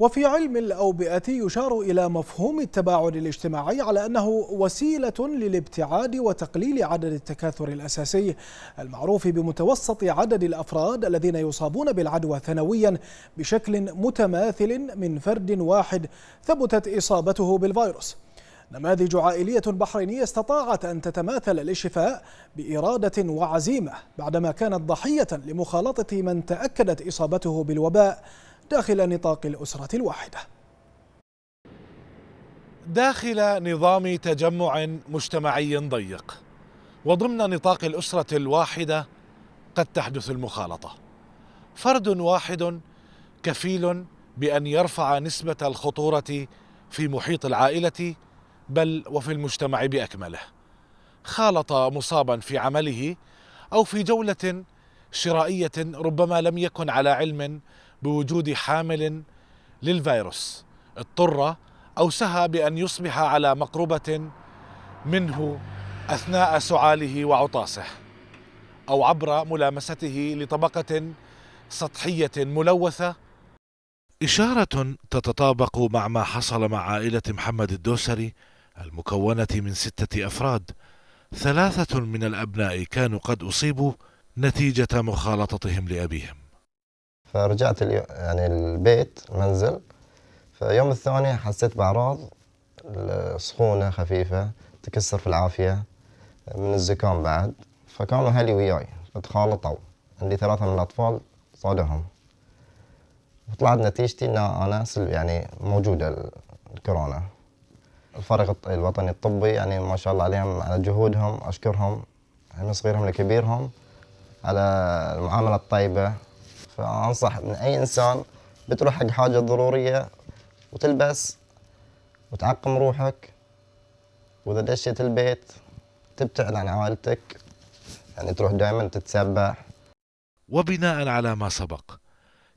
وفي علم الأوبئة يشار إلى مفهوم التباعد الاجتماعي على أنه وسيلة للابتعاد وتقليل عدد التكاثر الأساسي المعروف بمتوسط عدد الأفراد الذين يصابون بالعدوى سنويا بشكل متماثل من فرد واحد ثبتت إصابته بالفيروس نماذج عائلية بحرينية استطاعت أن تتماثل للشفاء بإرادة وعزيمة بعدما كانت ضحية لمخالطة من تأكدت إصابته بالوباء داخل نطاق الأسرة الواحدة داخل نظام تجمع مجتمعي ضيق وضمن نطاق الأسرة الواحدة قد تحدث المخالطة فرد واحد كفيل بأن يرفع نسبة الخطورة في محيط العائلة بل وفي المجتمع بأكمله خالط مصابا في عمله أو في جولة شرائية ربما لم يكن على علم بوجود حامل للفيروس اضطر أو سهى بأن يصبح على مقربة منه أثناء سعاله وعطاسه أو عبر ملامسته لطبقة سطحية ملوثة إشارة تتطابق مع ما حصل مع عائلة محمد الدوسري المكونة من ستة أفراد ثلاثة من الأبناء كانوا قد أصيبوا نتيجة مخالطتهم لأبيهم فرجعت يعني البيت المنزل فيوم الثاني حسيت بأعراض سخونة خفيفة تكسر في العافية من الزكام بعد فكانوا أهلي وياي فتخالطوا عندي ثلاثة من الأطفال صادهم وطلعت نتيجتي ان انا يعني موجوده الكورونا الفريق الوطني الطبي يعني ما شاء الله عليهم على جهودهم اشكرهم من يعني صغيرهم لكبيرهم على المعامله الطيبه فأنصح إن أي إنسان بتروح حق حاجة ضرورية وتلبس وتعقم روحك وإذا دشيت البيت تبتعد عن عائلتك يعني تروح دائما تتسبح وبناء على ما سبق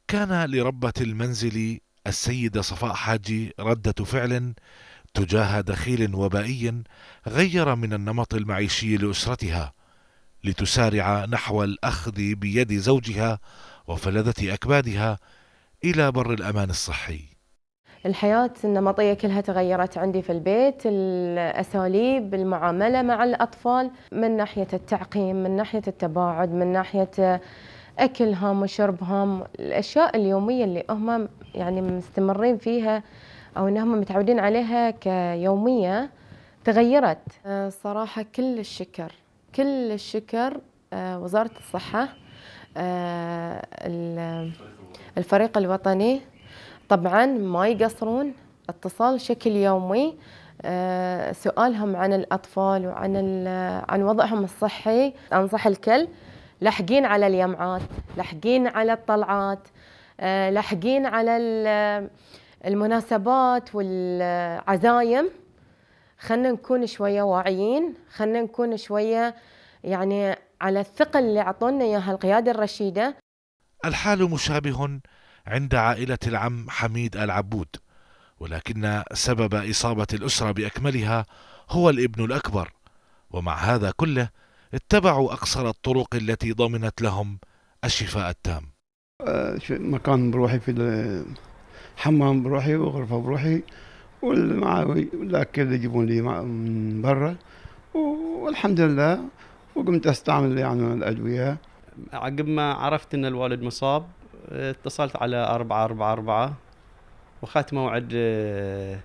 كان لربة المنزل السيدة صفاء حاجي ردة فعل تجاه دخيل وبائي غير من النمط المعيشي لأسرتها لتسارع نحو الأخذ بيد زوجها وفلذة أكبادها إلى بر الأمان الصحي الحياة النمطية كلها تغيرت عندي في البيت الأساليب المعاملة مع الأطفال من ناحية التعقيم من ناحية التباعد من ناحية أكلهم وشربهم الأشياء اليومية اللي هم يعني مستمرين فيها أو أنهم متعودين عليها كيومية تغيرت آه، صراحة كل الشكر كل الشكر آه، وزارة الصحة آه، الفريق الوطني طبعا ما يقصرون اتصال شكل يومي آه، سؤالهم عن الأطفال وعن عن وضعهم الصحي أنصح الكل لاحقين على اليمعات لاحقين على الطلعات آه، لاحقين على المناسبات والعزايم خلنا نكون شوية واعيين خلنا نكون شوية يعني على الثقل اللي أعطونا إياها القيادة الرشيدة الحال مشابه عند عائلة العم حميد العبود ولكن سبب إصابة الأسرة بأكملها هو الابن الأكبر ومع هذا كله اتبعوا أقصر الطرق التي ضمنت لهم الشفاء التام آه، مكان بروحي في الحمام بروحي وغرفة بروحي والمعاوي الأكل يجيبون لي من برا والحمد لله وقمت استعمل يعني الادويه عقب ما عرفت ان الوالد مصاب اتصلت على 444 واخذت موعد آه،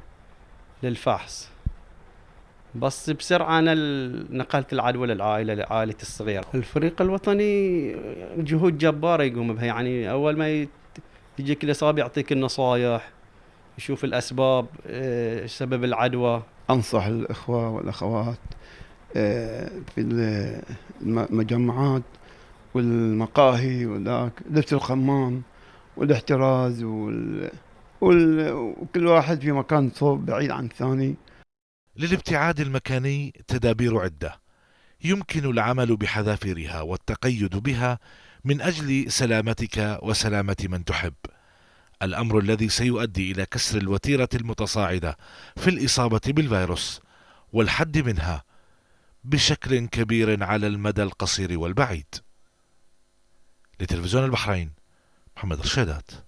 للفحص بس بسرعة أنا نقلت العدوى للعائلة لعائلتي الصغيرة الفريق الوطني جهود جبارة يقوم بها يعني أول ما يجيك الإصابة يعطيك النصايح يشوف الأسباب آه، سبب العدوى أنصح الإخوة والأخوات في المجمعات والمقاهي وذاك لبس الخمام والاحتراز وال... وال... وكل واحد في مكان صوب بعيد عن الثاني للابتعاد المكاني تدابير عدة يمكن العمل بحذافيرها والتقيد بها من أجل سلامتك وسلامة من تحب الأمر الذي سيؤدي إلى كسر الوتيرة المتصاعدة في الإصابة بالفيروس والحد منها بشكل كبير على المدى القصير والبعيد لتلفزيون البحرين محمد رشيدات